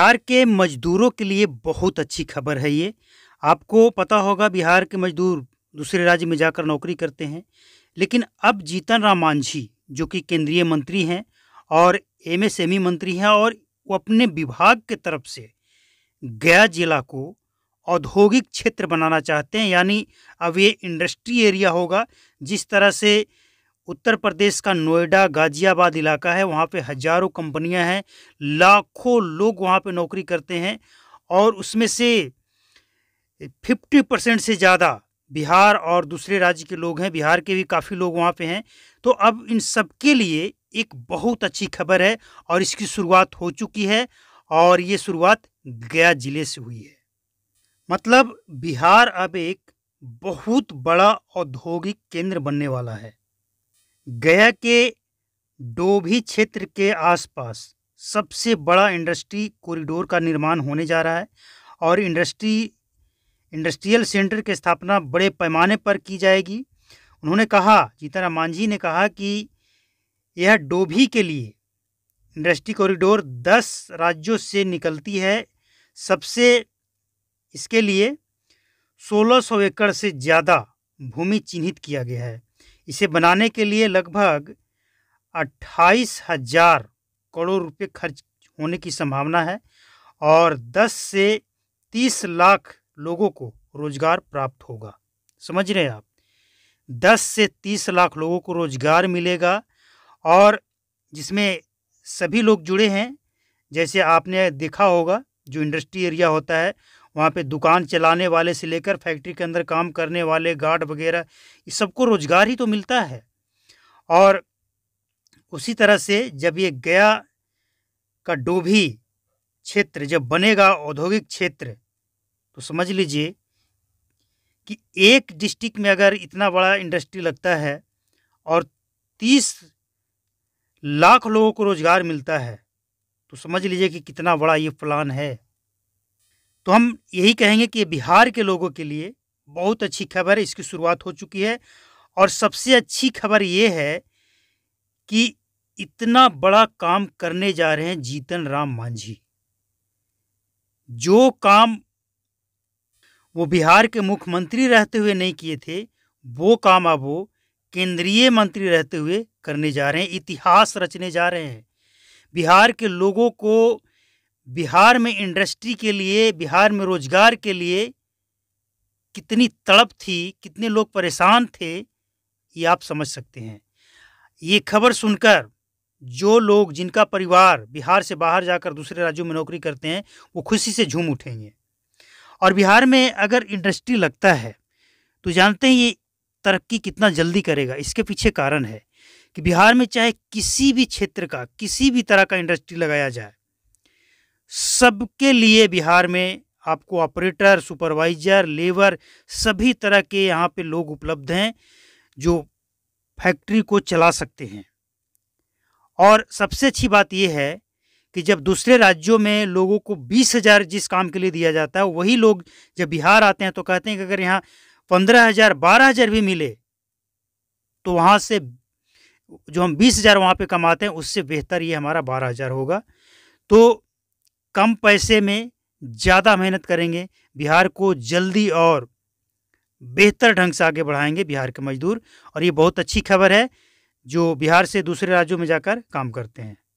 बिहार के मजदूरों के लिए बहुत अच्छी खबर है ये आपको पता होगा बिहार के मजदूर दूसरे राज्य में जाकर नौकरी करते हैं लेकिन अब जीतन राम मांझी जो कि केंद्रीय मंत्री हैं और एमएसएमई मंत्री हैं और वो अपने विभाग के तरफ से गया जिला को औद्योगिक क्षेत्र बनाना चाहते हैं यानी अब ये इंडस्ट्री एरिया होगा जिस तरह से उत्तर प्रदेश का नोएडा गाजियाबाद इलाका है वहाँ पे हजारों कंपनियाँ हैं लाखों लोग वहाँ पे नौकरी करते हैं और उसमें से फिफ्टी परसेंट से ज़्यादा बिहार और दूसरे राज्य के लोग हैं बिहार के भी काफ़ी लोग वहाँ पे हैं तो अब इन सबके लिए एक बहुत अच्छी खबर है और इसकी शुरुआत हो चुकी है और ये शुरुआत गया ज़िले से हुई है मतलब बिहार अब एक बहुत बड़ा औद्योगिक केंद्र बनने वाला है गया के डोभी क्षेत्र के आसपास सबसे बड़ा इंडस्ट्री कॉरिडोर का निर्माण होने जा रहा है और इंडस्ट्री इंडस्ट्रियल सेंटर की स्थापना बड़े पैमाने पर की जाएगी उन्होंने कहा जीतन मांझी ने कहा कि यह डोभी के लिए इंडस्ट्री कॉरिडोर दस राज्यों से निकलती है सबसे इसके लिए 1600 एकड़ से ज़्यादा भूमि चिन्हित किया गया है इसे बनाने के लिए लगभग अट्ठाईस हजार करोड़ रुपए खर्च होने की संभावना है और 10 से 30 लाख लोगों को रोजगार प्राप्त होगा समझ रहे हैं आप 10 से 30 लाख लोगों को रोजगार मिलेगा और जिसमें सभी लोग जुड़े हैं जैसे आपने देखा होगा जो इंडस्ट्री एरिया होता है वहाँ पे दुकान चलाने वाले से लेकर फैक्ट्री के अंदर काम करने वाले गार्ड वगैरह इस सबको रोज़गार ही तो मिलता है और उसी तरह से जब ये गया का डोभी क्षेत्र जब बनेगा औद्योगिक क्षेत्र तो समझ लीजिए कि एक डिस्ट्रिक्ट में अगर इतना बड़ा इंडस्ट्री लगता है और तीस लाख लोगों को रोज़गार मिलता है तो समझ लीजिए कि कितना बड़ा ये प्लान है तो हम यही कहेंगे कि बिहार के लोगों के लिए बहुत अच्छी खबर है इसकी शुरुआत हो चुकी है और सबसे अच्छी खबर ये है कि इतना बड़ा काम करने जा रहे हैं जीतन राम मांझी जो काम वो बिहार के मुख्यमंत्री रहते हुए नहीं किए थे वो काम अब वो केंद्रीय मंत्री रहते हुए करने जा रहे हैं इतिहास रचने जा रहे हैं बिहार के लोगों को बिहार में इंडस्ट्री के लिए बिहार में रोजगार के लिए कितनी तड़प थी कितने लोग परेशान थे ये आप समझ सकते हैं ये खबर सुनकर जो लोग जिनका परिवार बिहार से बाहर जाकर दूसरे राज्यों में नौकरी करते हैं वो खुशी से झूम उठेंगे और बिहार में अगर इंडस्ट्री लगता है तो जानते हैं ये तरक्की कितना जल्दी करेगा इसके पीछे कारण है कि बिहार में चाहे किसी भी क्षेत्र का किसी भी तरह का इंडस्ट्री लगाया जाए सबके लिए बिहार में आपको ऑपरेटर सुपरवाइज़र लेबर सभी तरह के यहाँ पे लोग उपलब्ध हैं जो फैक्ट्री को चला सकते हैं और सबसे अच्छी बात यह है कि जब दूसरे राज्यों में लोगों को बीस हज़ार जिस काम के लिए दिया जाता है वही लोग जब बिहार आते हैं तो कहते हैं कि अगर यहाँ पंद्रह हज़ार बारह हज़ार भी मिले तो वहाँ से जो हम बीस हज़ार वहाँ पर कमाते हैं उससे बेहतर ये हमारा बारह हज़ार होगा तो कम पैसे में ज़्यादा मेहनत करेंगे बिहार को जल्दी और बेहतर ढंग से आगे बढ़ाएंगे बिहार के मजदूर और ये बहुत अच्छी खबर है जो बिहार से दूसरे राज्यों में जाकर काम करते हैं